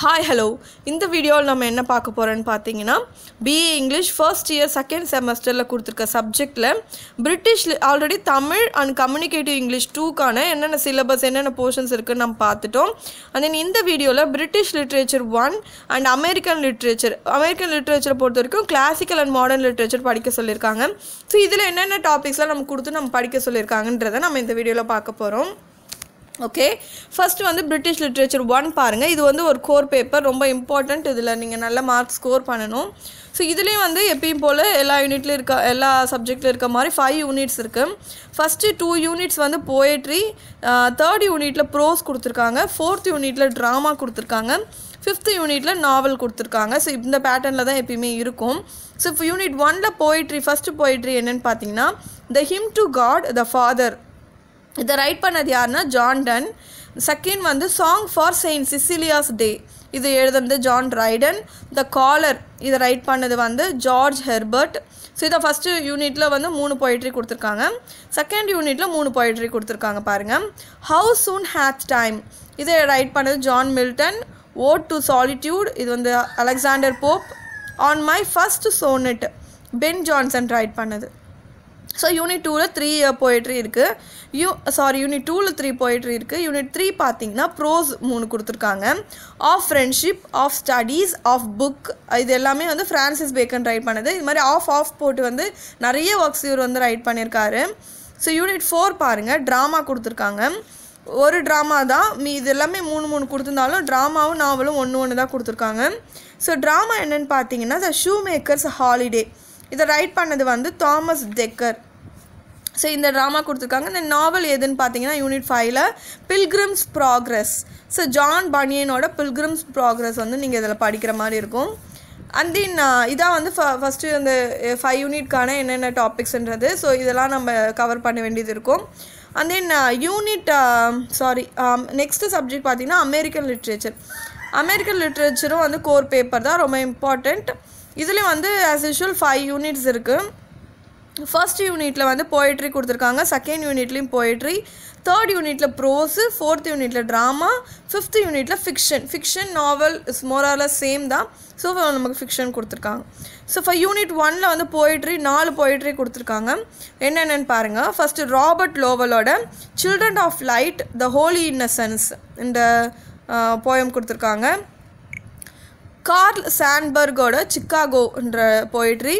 hi hello இந்த வீடியோவில் நம்ம என்ன பார்க்க போகிறோன்னு பார்த்தீங்கன்னா BA English first year second செமஸ்டரில் கொடுத்துருக்க சப்ஜெக்டில் British already Tamil and communicative English டூக்கான என்னென்ன சிலபஸ் என்னென்ன போர்ஷன்ஸ் இருக்குதுன்னு நம்ம பார்த்துட்டோம் அண்ட் தென் இந்த வீடியோவில் British literature one and American literature American லிட்ரேச்சரை பொறுத்த வரைக்கும் கிளாசிக்கல் அண்ட் மாடர்ன் லிட்ரேச்சர் படிக்க சொல்லியிருக்காங்க ஸோ இதில் என்னென்ன டாபிக்ஸ்லாம் நம்ம கொடுத்து நம்ம படிக்க சொல்லியிருக்காங்கன்றதை நம்ம இந்த வீடியோவில் பார்க்க போகிறோம் ஓகே ஃபஸ்ட்டு வந்து பிரிட்டிஷ் லிட்ரேச்சர் ஒன் பாருங்கள் இது வந்து ஒரு கோர் பேப்பர் ரொம்ப இம்பார்ட்டண்ட் இதில் நீங்கள் நல்ல மார்க் ஸ்கோர் பண்ணணும் ஸோ இதுலேயும் வந்து எப்பயும் போல் எல்லா யூனிட்லேயும் இருக்க எல்லா சப்ஜெக்டில் இருக்க மாதிரி ஃபைவ் யூனிட்ஸ் இருக்குது ஃபஸ்ட்டு டூ யூனிட்ஸ் வந்து போயட்ரி தேர்ட் யூனிட்டில் ப்ரோஸ் கொடுத்துருக்காங்க ஃபோர்த் யூனிட்டில் ட்ராமா கொடுத்துருக்காங்க ஃபிஃப்த் யூனிட்டில் நாவல் கொடுத்துருக்காங்க ஸோ இந்த பேட்டர்னில் தான் எப்பயுமே இருக்கும் ஸோ யூனிட் ஒனில் போயிட்ரி ஃபஸ்ட்டு போயிட்ரி என்னென்னு பார்த்தீங்கன்னா the hymn to God the father இதை ரைட் பண்ணது யாருன்னா ஜான்டன் செகண்ட் வந்து song for Saint Cecilia's day இது எழுதுனது ஜான் ரைடன் த காலர் இதை ரைட் பண்ணது வந்து ஜார்ஜ் ஹெர்பர்ட் ஸோ இதை ஃபஸ்ட்டு யூனிட்டில் வந்து மூணு பொயிட்ரி கொடுத்துருக்காங்க செகண்ட் யூனிட்டில் மூணு பொயிட்ரி கொடுத்துருக்காங்க பாருங்கள் ஹவு சூன் ஹேத் டைம் இதை ரைட் பண்ணது John Milton ode to solitude இது வந்து Alexander Pope on my first sonnet Ben Jonson write பண்ணது ஸோ யூனிட் டூவில் த்ரீ போய்ட்ரி இருக்குது யூ சாரி யூனிட் டூவில் த்ரீ போய்ட்ரி இருக்குது யூனிட் த்ரீ பார்த்தீங்கன்னா ப்ரோஸ் மூணு கொடுத்துருக்காங்க of friendship of studies of book இது எல்லாமே வந்து ஃப்ரான்சிஸ் பேக்கன் ரைட் பண்ணது இது மாதிரி ஆஃப் ஆஃப் போட்டு வந்து நிறைய ஒர்க்ஸ் இவர் வந்து ரைட் பண்ணியிருக்காரு ஸோ யூனிட் ஃபோர் பாருங்கள் ட்ராமா கொடுத்துருக்காங்க ஒரு ட்ராமா தான் மீ இது எல்லாமே மூணு மூணு கொடுத்துருந்தாலும் ட்ராமாவும் நாவலும் ஒன்று ஒன்று தான் கொடுத்துருக்காங்க ஸோ ட்ராமா என்னென்னு பார்த்தீங்கன்னா த ஷூ மேக்கர்ஸ் ஹாலிடே இதை ரைட் பண்ணது வந்து தாமஸ் டெக்கர் ஸோ இந்த ட்ராமா கொடுத்துருக்காங்க இந்த நாவல் எதுன்னு பார்த்தீங்கன்னா யூனிட் ஃபைவ்ல பில்கிரிம்ஸ் ப்ராக்ரஸ் ஸோ ஜான் பனியனோட பில்கிரிம்ஸ் ப்ராக்ரஸ் வந்து நீங்கள் இதில் படிக்கிற மாதிரி இருக்கும் அண்ட் தென் இதான் வந்து ஃப ஃபஸ்ட்டு அந்த ஃபைவ் யூனிட்கான என்னென்ன டாபிக்ஸ்ன்றது ஸோ இதெல்லாம் நம்ம கவர் பண்ண வேண்டியது இருக்கும் and then unit sorry next subject பார்த்தீங்கன்னா அமெரிக்கன் லிட்ரேச்சர் அமெரிக்கன் லிட்ரேச்சரும் வந்து கோர் பேப்பர் தான் ரொம்ப இம்பார்ட்டண்ட் இதுலேயும் வந்து ஆஸ் யூஷுவல் ஃபைவ் யூனிட்ஸ் இருக்குது ஃபர்ஸ்ட் யூனிட்டில் வந்து போயிட்ரி கொடுத்துருக்காங்க செகண்ட் யூனிட்லேயும் போயிட்ரி தேர்ட் யூனிட்டில் ப்ரோஸு ஃபோர்த் யூனிட்டில் ட்ராமா ஃபிஃப்த் யூனிட்டில் ஃபிக்ஷன் ஃபிக்ஷன் நாவல் இஸ் மோரால சேம் தான் ஸோ நமக்கு ஃபிக்ஷன் கொடுத்துருக்காங்க ஸோ ஃபைவ் யூனிட் ஒனில் வந்து போயிட்ரி நாலு போயிட்ரி கொடுத்துருக்காங்க என்னென்னு பாருங்கள் ஃபஸ்ட்டு ராபர்ட் லோவலோட children of light the holy innocents இந்த போயம் கொடுத்துருக்காங்க கார்ல் சாண்ட்பர்கோட சிக்காகோன்ற போயிட்ரி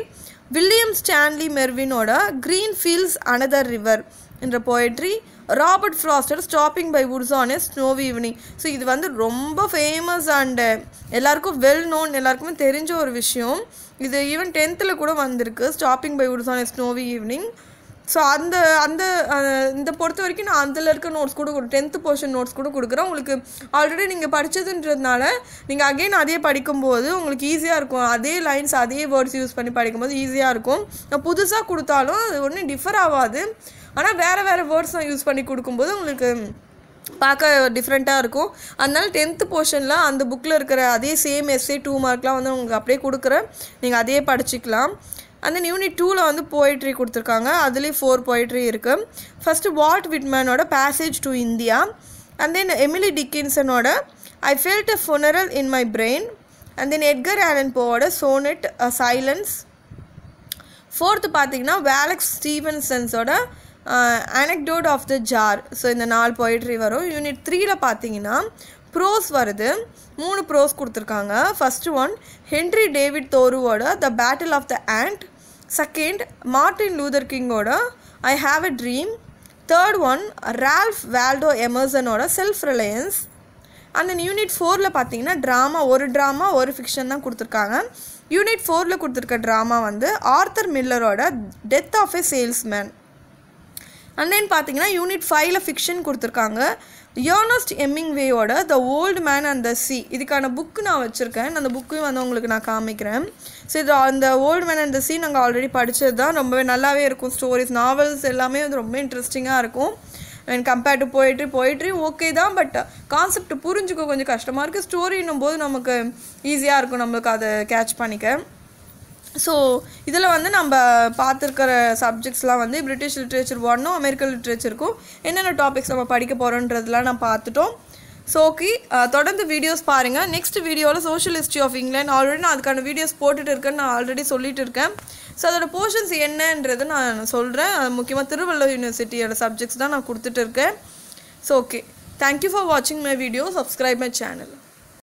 வில்லியம் ஸ்டான்லி மெர்வினோட க்ரீன் ஃபீல்ட்ஸ் அனதர் ரிவர் என்ற போயிட்ரி ராபர்ட் ஃப்ராஸ்டர் stopping by woods on a snowy evening so இது வந்து ரொம்ப ஃபேமஸ் அண்டு எல்லாருக்கும் வெல் நோன் எல்லாருக்குமே தெரிஞ்ச ஒரு விஷயம் இது ஈவன் டென்த்தில் கூட வந்திருக்கு stopping by woods on a snowy evening so அந்த அந்த இந்த பொறுத்த வரைக்கும் நான் அதில் இருக்க நோட்ஸ் கூட டென்த்து போர்ஷன் நோட்ஸ் கூட கொடுக்குறேன் உங்களுக்கு ஆல்ரெடி நீங்கள் படித்ததுன்றதுனால நீங்கள் அகெயின் அதே படிக்கும்போது உங்களுக்கு ஈஸியாக இருக்கும் அதே லைன்ஸ் அதே வேர்ட்ஸ் யூஸ் பண்ணி படிக்கும்போது ஈஸியாக இருக்கும் நான் புதுசாக கொடுத்தாலும் அது ஒன்றும் டிஃபர் ஆகாது ஆனால் வேறு வேறு வேர்ட்ஸ் நான் யூஸ் பண்ணி கொடுக்கும்போது உங்களுக்கு பார்க்க டிஃப்ரெண்ட்டாக இருக்கும் அதனால டென்த்து போர்ஷனில் அந்த புக்கில் இருக்கிற அதே சேம் எஸ்ஏ டூ மார்க்லாம் வந்து உங்களுக்கு அப்படியே கொடுக்குறேன் நீங்கள் அதே படிச்சுக்கலாம் அண்ட் தென் யூனிட் டூவில் வந்து போயிட்ரி கொடுத்துருக்காங்க அதுலேயும் ஃபோர் போயிட்ரி இருக்குது ஃபஸ்ட்டு வாட் விட்மேனோட passage to India and then Emily டிக்கின்சனோட I felt a funeral in my brain and then Edgar Allan போவோட சோனெட் சைலன்ஸ் ஃபோர்த்து பார்த்தீங்கன்னா வேலக்ஸ் ஸ்டீவன்சன்ஸோட anecdote of the jar so இந்த நாலு பொயிட்ரி வரும் unit த்ரீயில் பார்த்தீங்கன்னா ப்ரோஸ் வருது மூணு ப்ரோஸ் கொடுத்துருக்காங்க ஃபஸ்ட்டு ஒன் ஹென்ரி டேவிட் தோருவோட the battle of the ant second Martin Luther கிங்கோட I have a dream third one Ralph Waldo எமர்சனோட செல்ஃப் ரிலையன்ஸ் அந்த யூனிட் ஃபோரில் பார்த்தீங்கன்னா ட்ராமா ஒரு ட்ராமா ஒரு ஃபிக்ஷன் தான் கொடுத்துருக்காங்க யூனிட் ஃபோரில் கொடுத்துருக்க ட்ராமா வந்து ஆர்த்தர் மில்லரோட death of a salesman and then பார்த்தீங்கன்னா யூனிட் ஃபைவ்ல ஃபிக்ஷன் கொடுத்துருக்காங்க யோனஸ்ட் வேயோட the old man and the sea இதுக்கான புக்கு நான் வச்சுருக்கேன் அந்த புக்கையும் வந்து உங்களுக்கு நான் காமிக்கிறேன் ஸோ இது அந்த old man and the sea நாங்கள் ஆல்ரெடி படித்தது தான் ரொம்பவே நல்லாவே இருக்கும் ஸ்டோரிஸ் நாவல்ஸ் எல்லாமே வந்து ரொம்ப இன்ட்ரெஸ்டிங்காக இருக்கும் and compared to poetry poetry okay தான் பட் கான்செப்ட் புரிஞ்சுக்க கொஞ்சம் கஷ்டமாக இருக்குது ஸ்டோரின்னும் போது நமக்கு ஈஸியாக இருக்கும் நம்மளுக்கு அதை கேட்ச் பண்ணிக்க ஸோ இதில் வந்து நம்ம பார்த்துருக்கிற சப்ஜெக்ட்ஸ்லாம் வந்து பிரிட்டிஷ் லிட்ரேச்சர் ஒன்றும் அமெரிக்கன் லிட்ரேச்சருக்கும் என்னென்ன டாபிக்ஸ் நம்ம படிக்க போகிறோன்றதுலாம் நான் பார்த்துட்டோம் ஸோ ஓகே தொடர்ந்து வீடியோஸ் பாருங்கள் நெக்ஸ்ட் வீடியோவில் social history of England already நான் அதுக்கான வீடியோஸ் போட்டுட்டு இருக்கேன்னு நான் ஆல்ரெடி சொல்லிட்டு இருக்கேன் ஸோ அதோட போர்ஷன்ஸ் என்னன்றது நான் சொல்கிறேன் முக்கியமாக திருவள்ளுவர் யூனிவர்சிட்டியோட சப்ஜெக்ட்ஸ் தான் நான் கொடுத்துட்டு இருக்கேன் ஸோ ஓகே தேங்க்யூ ஃபார் வாட்சிங் my video subscribe my channel